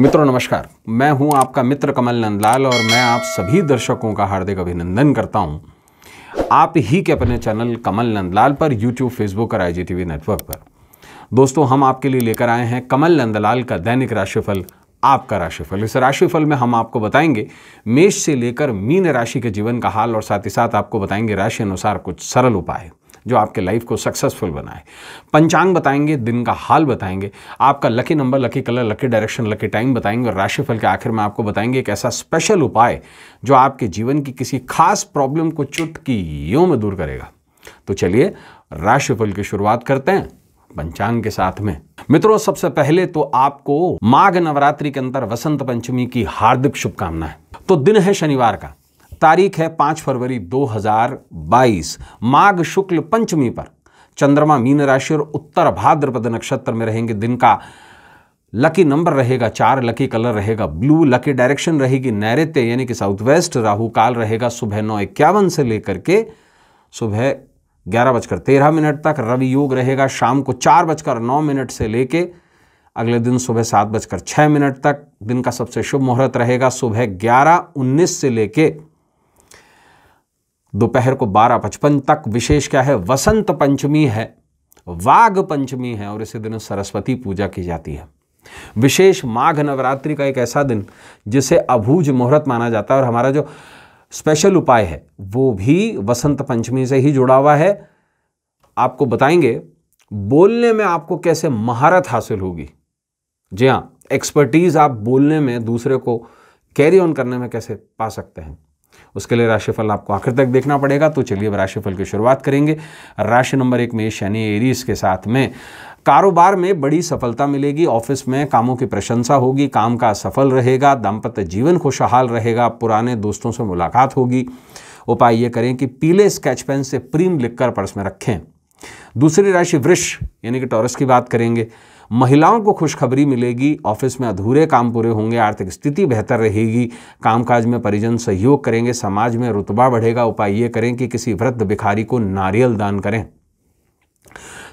मित्रों नमस्कार मैं हूं आपका मित्र कमल नंदलाल और मैं आप सभी दर्शकों का हार्दिक अभिनंदन करता हूं आप ही के अपने चैनल कमल नंदलाल पर यूट्यूब फेसबुक और आईजीटीवी नेटवर्क पर दोस्तों हम आपके लिए लेकर आए हैं कमल नंदलाल का दैनिक राशिफल आपका राशिफल इस राशिफल में हम आपको बताएंगे मेष से लेकर मीन राशि के जीवन का हाल और साथ ही साथ आपको बताएंगे राशि अनुसार कुछ सरल उपाय जो आपके लाइफ को सक्सेसफुल बनाए पंचांग बताएंगे दिन का हाल बताएंगे आपका lucky number lucky colour lucky direction lucky time बताएंगे और राशिफल के आखिर में आपको बताएंगे एक ऐसा स्पेशल उपाय जो आपके जीवन की किसी खास प्रॉब्लम को चुटकियों में दूर करेगा तो चलिए राशिफल की शुरुआत करते हैं पंचांग के साथ में मित्रों सबसे पहले तो आपको माघ नवरात्रि के अंतर वसंत पंचमी की हार्दिक शुभकामनाएं तो दिन है शनिवार का तारीख है पांच फरवरी 2022 माघ शुक्ल पंचमी पर चंद्रमा मीन राशि और उत्तर भाद्रपद नक्षत्र में रहेंगे दिन का लकी नंबर रहेगा चार लकी कलर रहेगा ब्लू लकी डायरेक्शन रहेगी नैऋत्य यानी कि साउथ वेस्ट राहु काल रहेगा सुबह नौ इक्यावन से लेकर के सुबह ग्यारह बजकर तेरह मिनट तक रवि योग रहेगा शाम को चार बजकर नौ मिनट से लेके अगले दिन सुबह सात बजकर छः मिनट तक दिन का सबसे शुभ मुहूर्त रहेगा सुबह ग्यारह उन्नीस से लेके दोपहर को बारह पचपन तक विशेष क्या है वसंत पंचमी है वाघ पंचमी है और इसी दिन सरस्वती पूजा की जाती है विशेष माघ नवरात्रि का एक ऐसा दिन जिसे अभूज मुहूर्त माना जाता है और हमारा जो स्पेशल उपाय है वो भी वसंत पंचमी से ही जुड़ा हुआ है आपको बताएंगे बोलने में आपको कैसे महारत हासिल होगी जी हाँ एक्सपर्टीज़ आप बोलने में दूसरे को कैरी ऑन करने में कैसे पा सकते हैं उसके लिए राशिफल आपको आखिर तक देखना पड़ेगा तो चलिए अब राशिफल की शुरुआत करेंगे राशि नंबर एक में शनि एरीज के साथ में कारोबार में बड़ी सफलता मिलेगी ऑफिस में कामों की प्रशंसा होगी काम का सफल रहेगा दाम्पत्य जीवन खुशहाल रहेगा पुराने दोस्तों से मुलाकात होगी उपाय ये करें कि पीले स्केच पेन से प्रीम लिखकर पर्स में रखें दूसरी राशि वृक्ष यानी कि टॉरस की बात करेंगे महिलाओं को खुशखबरी मिलेगी ऑफिस में अधूरे काम पूरे होंगे आर्थिक स्थिति बेहतर रहेगी कामकाज में परिजन सहयोग करेंगे समाज में रुतबा बढ़ेगा उपाय ये करें कि किसी वृद्ध भिखारी को नारियल दान करें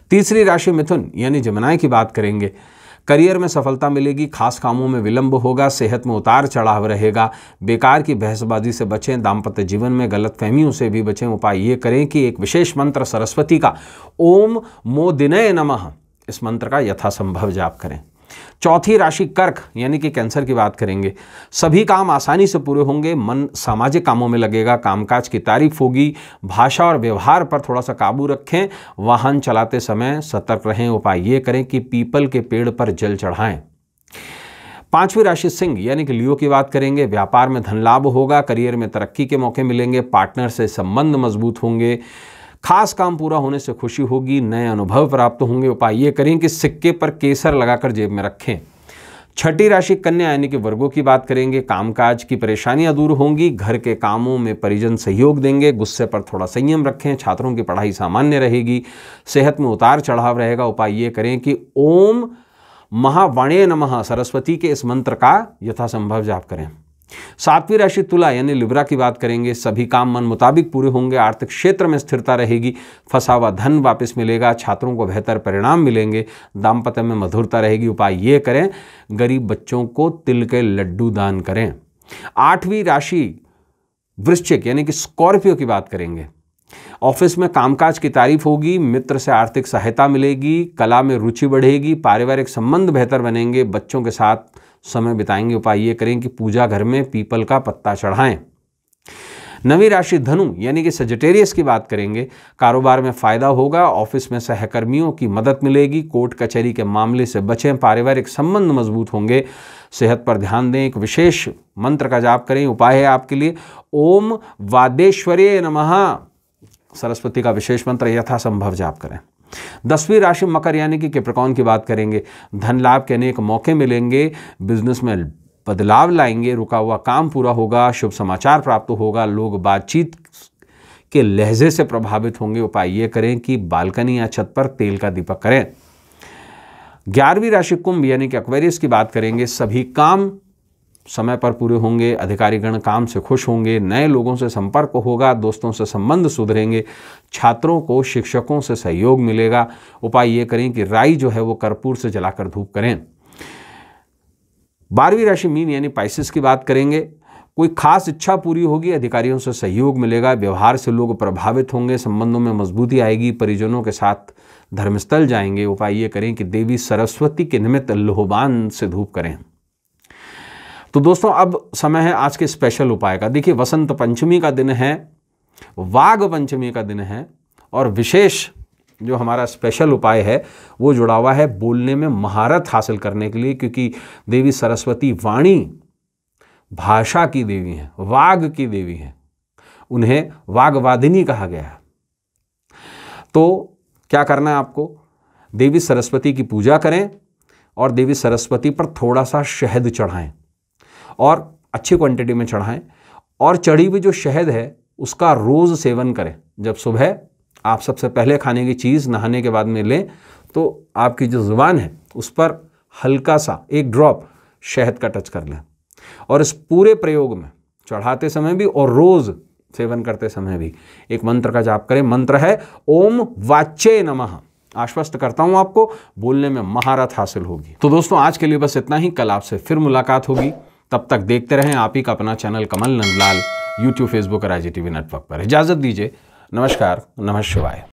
तीसरी राशि मिथुन यानी जमुनाए की बात करेंगे करियर में सफलता मिलेगी खास कामों में विलंब होगा सेहत में उतार चढ़ाव रहेगा बेकार की बहसबाजी से बचें दाम्पत्य जीवन में गलत फहमियों से भी बचें उपाय ये करें कि एक विशेष मंत्र सरस्वती का ओम मोदिनय नमः इस मंत्र का यथासंभव जाप करें चौथी राशि कर्क यानी कि कैंसर की बात करेंगे सभी काम आसानी से पूरे होंगे मन सामाजिक कामों में लगेगा कामकाज की तारीफ होगी भाषा और व्यवहार पर थोड़ा सा काबू रखें वाहन चलाते समय सतर्क रहें उपाय ये करें कि पीपल के पेड़ पर जल चढ़ाएं पांचवी राशि सिंह यानी कि लियो की बात करेंगे व्यापार में धन लाभ होगा करियर में तरक्की के मौके मिलेंगे पार्टनर से संबंध मजबूत होंगे खास काम पूरा होने से खुशी होगी नए अनुभव प्राप्त होंगे उपाय ये करें कि सिक्के पर केसर लगाकर जेब में रखें छठी राशि कन्या यानी कि वर्गों की बात करेंगे कामकाज की परेशानियां दूर होंगी घर के कामों में परिजन सहयोग देंगे गुस्से पर थोड़ा संयम रखें छात्रों की पढ़ाई सामान्य रहेगी सेहत में उतार चढ़ाव रहेगा उपाय ये करें कि ओम महावाणे नमः सरस्वती के इस मंत्र का यथासंभव जाप करें सातवीं राशि तुला यानी लिब्रा की बात करेंगे सभी काम मन मुताबिक पूरे होंगे आर्थिक क्षेत्र में स्थिरता रहेगी फंसा हुआ धन वापस मिलेगा छात्रों को बेहतर परिणाम मिलेंगे दाम्पत्य में मधुरता रहेगी उपाय ये करें गरीब बच्चों को तिल के लड्डू दान करें आठवीं राशि वृश्चिक यानी कि स्कॉर्पियो की बात करेंगे ऑफिस में कामकाज की तारीफ होगी मित्र से आर्थिक सहायता मिलेगी कला में रुचि बढ़ेगी पारिवारिक संबंध बेहतर बनेंगे बच्चों के साथ समय बिताएंगे उपाय ये करें कि पूजा घर में पीपल का पत्ता चढ़ाएं नवी राशि धनु यानी कि सजटेरियस की बात करेंगे कारोबार में फायदा होगा ऑफिस में सहकर्मियों की मदद मिलेगी कोर्ट कचहरी के मामले से बचें पारिवारिक संबंध मजबूत होंगे सेहत पर ध्यान दें एक विशेष मंत्र का जाप करें उपाय है आपके लिए ओम वादेश्वर्य नमः सरस्वती का विशेष मंत्र यथासंभव जाप करें दसवीं राशि मकर यानी कि कैप्रिकॉन की बात करेंगे धन लाभ के अनेक मौके मिलेंगे बिजनेस में बदलाव लाएंगे रुका हुआ काम पूरा होगा शुभ समाचार प्राप्त होगा लोग बातचीत के लहजे से प्रभावित होंगे उपाय ये करें कि बालकनी या छत पर तेल का दीपक करें ग्यारहवीं राशि कुंभ यानी कि अक्वेरियस की बात करेंगे सभी काम समय पर पूरे होंगे अधिकारीगण काम से खुश होंगे नए लोगों से संपर्क होगा दोस्तों से संबंध सुधरेंगे छात्रों को शिक्षकों से सहयोग मिलेगा उपाय ये करें कि राई जो है वो कर्पूर से जलाकर धूप करें बारहवीं राशि मीन यानी पाइसिस की बात करेंगे कोई खास इच्छा पूरी होगी अधिकारियों से सहयोग मिलेगा व्यवहार से लोग प्रभावित होंगे संबंधों में मजबूती आएगी परिजनों के साथ धर्मस्थल जाएंगे उपाय ये करें कि देवी सरस्वती के निमित्त लोहबान से धूप करें तो दोस्तों अब समय है आज के स्पेशल उपाय का देखिए वसंत पंचमी का दिन है वाघ पंचमी का दिन है और विशेष जो हमारा स्पेशल उपाय है वो जुड़ा हुआ है बोलने में महारत हासिल करने के लिए क्योंकि देवी सरस्वती वाणी भाषा की देवी हैं वाघ की देवी हैं उन्हें वाघवादिनी कहा गया है तो क्या करना है आपको देवी सरस्वती की पूजा करें और देवी सरस्वती पर थोड़ा सा शहद चढ़ाएं और अच्छी क्वांटिटी में चढ़ाएं और चढ़ी हुई जो शहद है उसका रोज़ सेवन करें जब सुबह आप सबसे पहले खाने की चीज़ नहाने के बाद में लें तो आपकी जो ज़ुबान है उस पर हल्का सा एक ड्रॉप शहद का टच कर लें और इस पूरे प्रयोग में चढ़ाते समय भी और रोज़ सेवन करते समय भी एक मंत्र का जाप करें मंत्र है ओम वाच्य नमः आश्वस्त करता हूं आपको बोलने में महारत हासिल होगी तो दोस्तों आज के लिए बस इतना ही कल आपसे फिर मुलाकात होगी तब तक देखते रहें आप ही का अपना channel Kamal Nandlal YouTube Facebook और आई नेटवर्क पर इजाज़त दीजिए नमस्कार नमः शिवाय